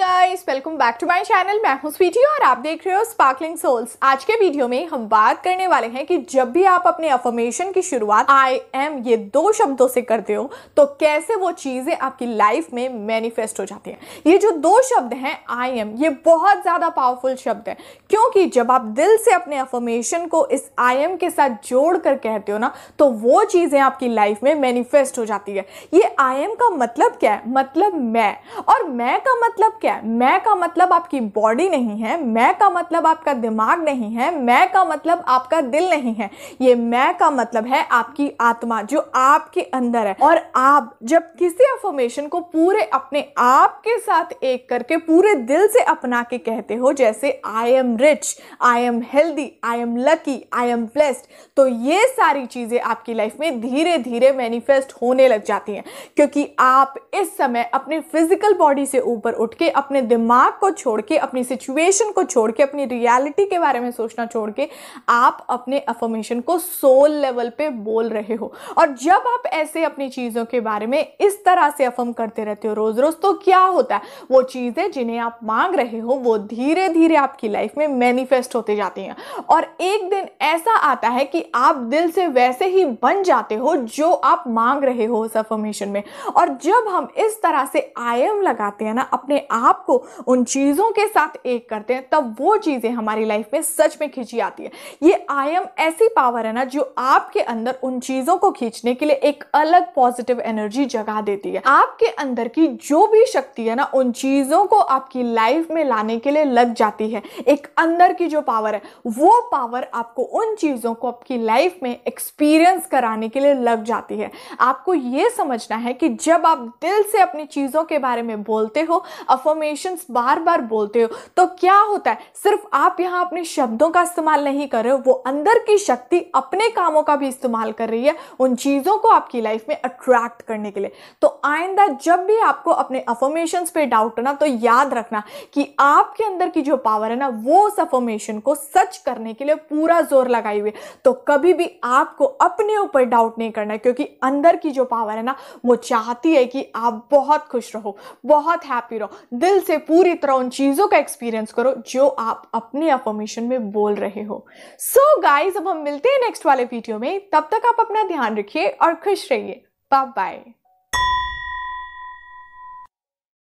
guys welcome back to my channel मैं हूं स्वीटी और आप देख रहे हो स्पार्कलिंग सोल्स आज के वीडियो में हम बात करने वाले हैं कि जब भी आप अपने अफर्मेशन की शुरुआत आई एम ये दो शब्दों से करते हो तो कैसे वो चीज़ें आपकी लाइफ में मैनिफेस्ट हो जाती हैं ये जो दो शब्द हैं आई एम ये बहुत ज़्यादा पावरफुल शब्द है क्योंकि जब आप दिल से अपने अफर्मेशन को इस आई एम के साथ जोड़ कर कहते हो ना तो वो चीज़ें आपकी लाइफ में मैनिफेस्ट हो जाती है ये आई एम का मतलब क्या है मतलब मैं और मैं का मतलब क्या है मैं का मतलब आपकी बॉडी नहीं है मैं का मतलब आपका दिमाग नहीं है मैं का मतलब आपका दिल नहीं है ये मैं का मतलब है आपकी आत्मा जो आपके अंदर है और आप जब किसी अफॉर्मेशन को पूरे अपने आप के साथ एक करके पूरे दिल से अपना के कहते हो जैसे I am rich I am healthy I am lucky I am blessed तो ये सारी चीज़ें आपकी लाइफ में धीरे धीरे मैनिफेस्ट होने लग जाती हैं क्योंकि आप इस समय अपने फिजिकल बॉडी से ऊपर उठ के अपने दिमाग को छोड़ के अपनी सिचुएशन को छोड़ के अपनी रियलिटी के बारे में सोचना छोड़ के आप अपने अफॉर्मेशन को सोल लेवल पे बोल रहे हो और जब आप ऐसे अपनी चीज़ों के बारे में इस तरह से अफर्म करते रहते हो रोज़ रोज़ तो क्या होता है वो चीज़ें जिन्हें आप मांग रहे हो वो धीरे धीरे आपकी लाइफ में मैनिफेस्ट होते जाती हैं और एक दिन ऐसा आता है कि आप दिल से वैसे ही बन जाते हो जो आप मांग रहे हो उस अफॉर्मेशन में और जब हम इस तरह से आई एम लगाते हैं ना अपने आप आप को उन चीज़ों के साथ एक करते हैं तब वो चीज़ें हमारी लाइफ में सच में खींची आती है ये आई एम ऐसी पावर है ना जो आपके अंदर उन चीज़ों को खींचने के लिए एक अलग पॉजिटिव एनर्जी जगा देती है आपके अंदर की जो भी शक्ति है ना उन चीज़ों को आपकी लाइफ में लाने के लिए लग जाती है एक अंदर की जो पावर है वो पावर आपको उन चीज़ों को आपकी लाइफ में एक्सपीरियंस कराने के लिए लग जाती है आपको ये समझना है कि जब आप दिल से अपनी चीज़ों के बारे में बोलते हो अफ अफॉर्मेशंस बार बार बोलते हो तो क्या होता है सिर्फ आप यहाँ अपने शब्दों का इस्तेमाल नहीं कर रहे हो वो अंदर की शक्ति अपने कामों का भी इस्तेमाल कर रही है उन चीज़ों को आपकी लाइफ में अट्रैक्ट करने के लिए तो आइंदा जब भी आपको अपने अफॉर्मेशंस पे डाउट होना तो याद रखना कि आपके अंदर की जो पावर है ना वो उस अफॉर्मेशन को सच करने के लिए पूरा जोर लगाई हुई तो कभी भी आपको अपने ऊपर डाउट नहीं करना क्योंकि अंदर की जो पावर है ना वो चाहती है कि आप बहुत खुश रहो बहुत हैप्पी रहो दिल से पूरी तरह उन चीज़ों का एक्सपीरियंस करो जो आप अपने अफॉर्मेशन में बोल रहे हो सो so गाइज अब हम मिलते हैं नेक्स्ट वाले वीडियो में तब तक आप अपना ध्यान रखिए और खुश रहिए बाय बाय